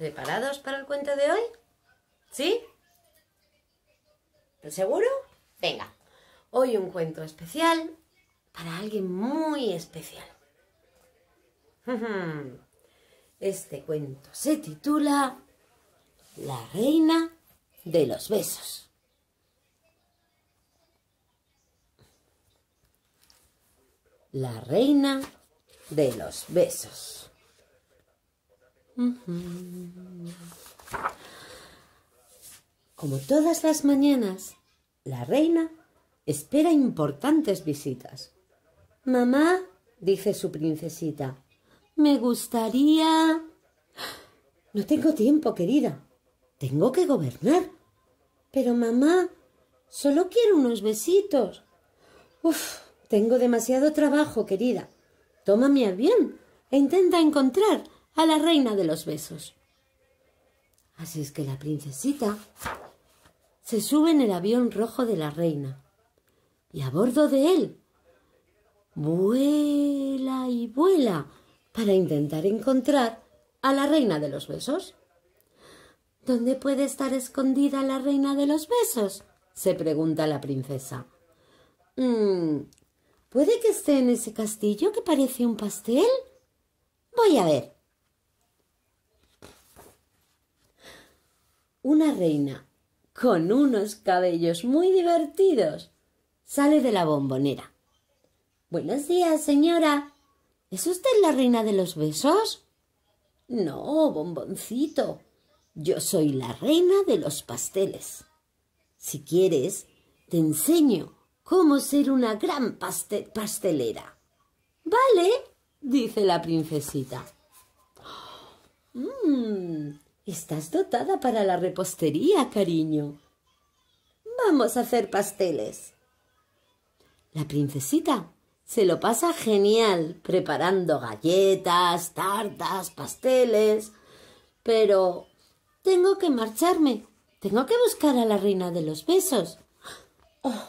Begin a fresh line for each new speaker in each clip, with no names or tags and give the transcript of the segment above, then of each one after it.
¿Preparados para el cuento de hoy? ¿Sí? ¿Seguro? Venga, hoy un cuento especial para alguien muy especial. Este cuento se titula La reina de los besos. La reina de los besos. Como todas las mañanas, la reina espera importantes visitas. Mamá, dice su princesita, me gustaría... No tengo tiempo, querida. Tengo que gobernar. Pero mamá, solo quiero unos besitos. Uf, tengo demasiado trabajo, querida. Toma mi avión e intenta encontrar a la reina de los besos. Así es que la princesita se sube en el avión rojo de la reina y a bordo de él vuela y vuela para intentar encontrar a la reina de los besos. ¿Dónde puede estar escondida la reina de los besos? se pregunta la princesa. Mm, ¿Puede que esté en ese castillo que parece un pastel? Voy a ver. una reina con unos cabellos muy divertidos sale de la bombonera. Buenos días, señora. ¿Es usted la reina de los besos? No, bomboncito. Yo soy la reina de los pasteles. Si quieres, te enseño cómo ser una gran pastelera. Vale, dice la princesita. Mmm, Estás dotada para la repostería, cariño. Vamos a hacer pasteles. La princesita se lo pasa genial preparando galletas, tartas, pasteles. Pero tengo que marcharme. Tengo que buscar a la reina de los besos. Oh,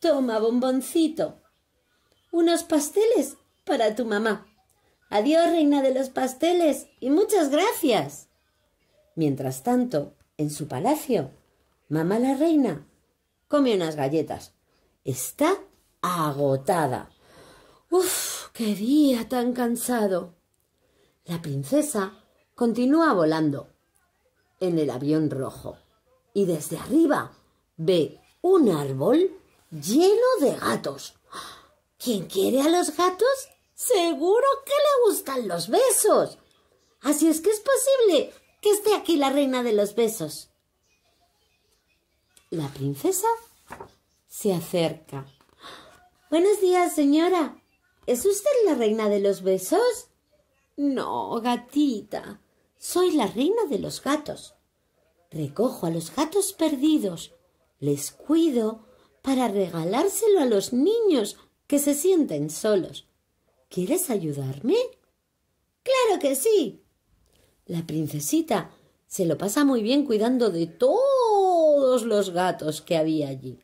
toma, bomboncito. Unos pasteles para tu mamá. Adiós, reina de los pasteles, y muchas gracias. Mientras tanto, en su palacio, mamá la reina come unas galletas. Está agotada. ¡Uf! ¡Qué día tan cansado! La princesa continúa volando en el avión rojo y desde arriba ve un árbol lleno de gatos. ¿Quién quiere a los gatos? Seguro que le gustan los besos. Así es que es posible que esté aquí la reina de los besos. La princesa se acerca. Buenos días, señora. ¿Es usted la reina de los besos? No, gatita. Soy la reina de los gatos. Recojo a los gatos perdidos. Les cuido para regalárselo a los niños que se sienten solos. ¿Quieres ayudarme? Claro que sí. La princesita se lo pasa muy bien cuidando de todos los gatos que había allí.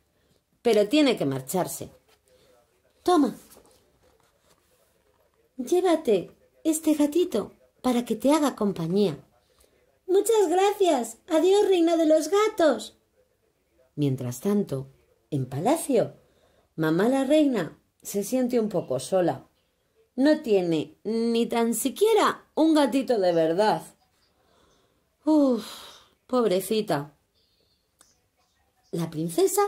Pero tiene que marcharse. Toma, llévate este gatito para que te haga compañía. Muchas gracias. Adiós, reina de los gatos. Mientras tanto, en palacio, mamá la reina se siente un poco sola. No tiene ni tan siquiera un gatito de verdad. Uf, pobrecita. La princesa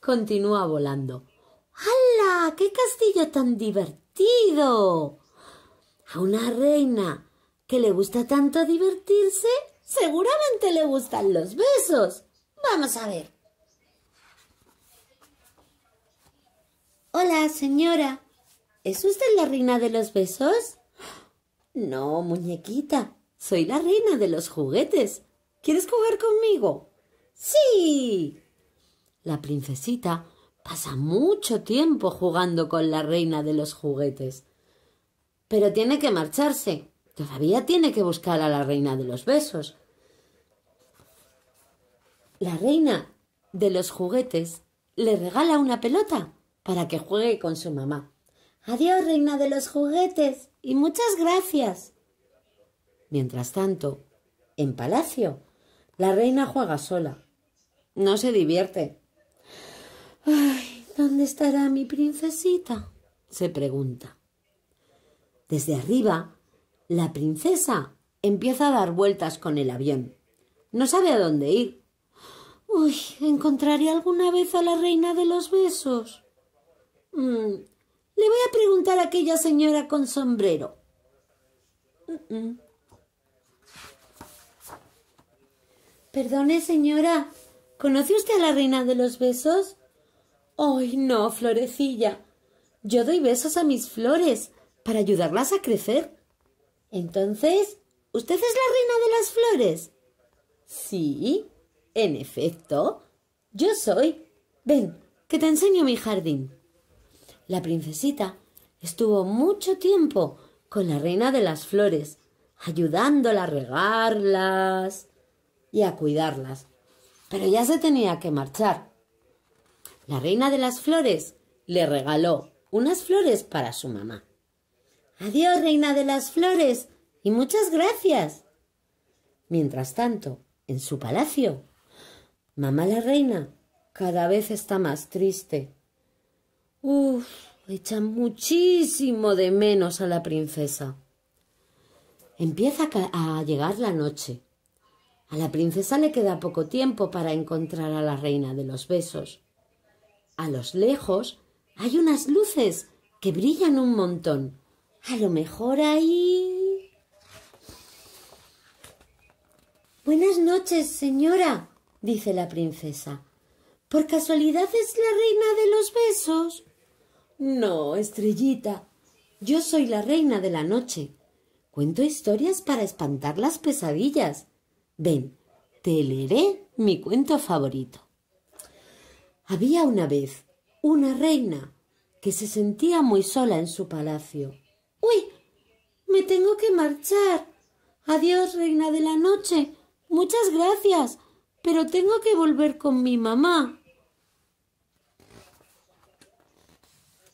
continúa volando. ¡Hala! ¡Qué castillo tan divertido! A una reina que le gusta tanto divertirse, seguramente le gustan los besos. Vamos a ver. Hola, señora. ¿Es usted la reina de los besos? No, muñequita. Soy la reina de los juguetes. ¿Quieres jugar conmigo? Sí. La princesita pasa mucho tiempo jugando con la reina de los juguetes. Pero tiene que marcharse. Todavía tiene que buscar a la reina de los besos. La reina de los juguetes le regala una pelota para que juegue con su mamá. Adiós, reina de los juguetes, y muchas gracias. Mientras tanto, en palacio, la reina juega sola. No se divierte. Ay, ¿dónde estará mi princesita? se pregunta. Desde arriba, la princesa empieza a dar vueltas con el avión. No sabe a dónde ir. Uy, ¿encontraré alguna vez a la reina de los besos? Mm, le voy a preguntar a aquella señora con sombrero. Mm, mm, Perdone, señora, ¿conoce usted a la reina de los besos? Ay, no, florecilla. Yo doy besos a mis flores para ayudarlas a crecer. Entonces, ¿usted es la reina de las flores? Sí, en efecto. Yo soy. Ven, que te enseño mi jardín. La princesita estuvo mucho tiempo con la reina de las flores, ayudándola a regarlas, y a cuidarlas. Pero ya se tenía que marchar. La reina de las flores le regaló unas flores para su mamá. Adiós, reina de las flores, y muchas gracias. Mientras tanto, en su palacio, mamá la reina cada vez está más triste. Uf, echa muchísimo de menos a la princesa. Empieza a llegar la noche a la princesa le queda poco tiempo para encontrar a la reina de los besos. A los lejos hay unas luces que brillan un montón. A lo mejor ahí. Buenas noches, señora, dice la princesa. ¿Por casualidad es la reina de los besos? No, estrellita. Yo soy la reina de la noche. Cuento historias para espantar las pesadillas. Ven, te leeré mi cuento favorito. Había una vez una reina que se sentía muy sola en su palacio. ¡Uy! Me tengo que marchar. Adiós, reina de la noche. Muchas gracias. Pero tengo que volver con mi mamá.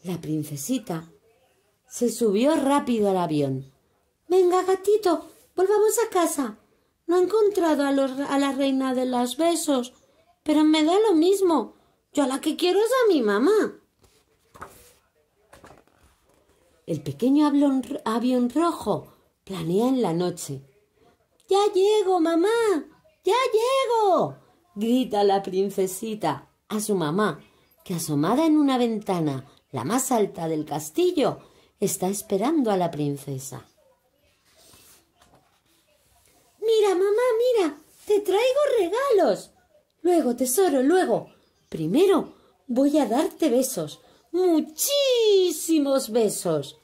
La princesita se subió rápido al avión. Venga, gatito, volvamos a casa. No he encontrado a, la reina de los besos, pero me da lo mismo. Yo a la que quiero es a mi mamá. El pequeño avión rojo planea en la noche. ¡Ya llego, mamá! ¡Ya llego! grita la princesita a su mamá, que asomada en una ventana, la más alta del castillo, está esperando a la princesa. Mira, te traigo regalos. Luego, tesoro, luego. Primero voy a darte besos, muchísimos besos.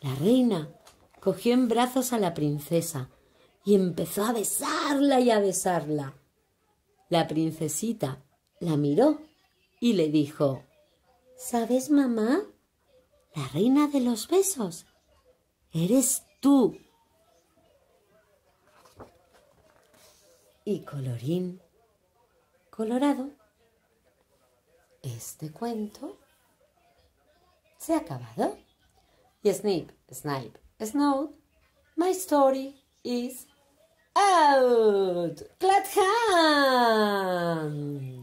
La reina cogió en brazos a la princesa y empezó a besarla y a besarla. La princesita la miró y le dijo, ¿Sabes, mamá? La reina de los besos. Eres tú. Y colorín colorado, este cuento se ha acabado. Y Snip, Snipe, Snow, my story is out. ¡Clatham!